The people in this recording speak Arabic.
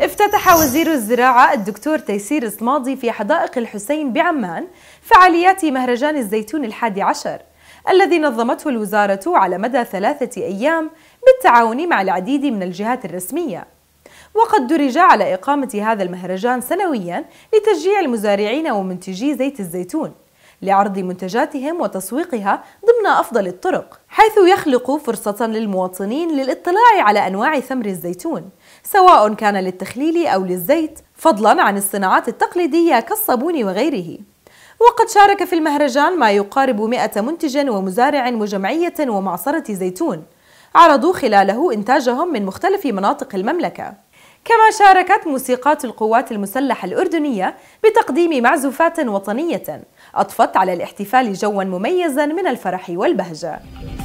افتتح وزير الزراعة الدكتور تيسير الصمادي في حدائق الحسين بعمان فعاليات مهرجان الزيتون الحادي عشر الذي نظمته الوزارة على مدى ثلاثة أيام بالتعاون مع العديد من الجهات الرسمية وقد درج على إقامة هذا المهرجان سنويا لتشجيع المزارعين ومنتجي زيت الزيتون لعرض منتجاتهم وتسويقها ضمن أفضل الطرق حيث يخلق فرصة للمواطنين للاطلاع على أنواع ثمر الزيتون سواء كان للتخليل أو للزيت فضلا عن الصناعات التقليدية كالصابون وغيره وقد شارك في المهرجان ما يقارب 100 منتج ومزارع وجمعية ومعصرة زيتون عرضوا خلاله إنتاجهم من مختلف مناطق المملكة كما شاركت موسيقات القوات المسلحة الأردنية بتقديم معزوفات وطنية أضفت على الاحتفال جوا مميزا من الفرح والبهجة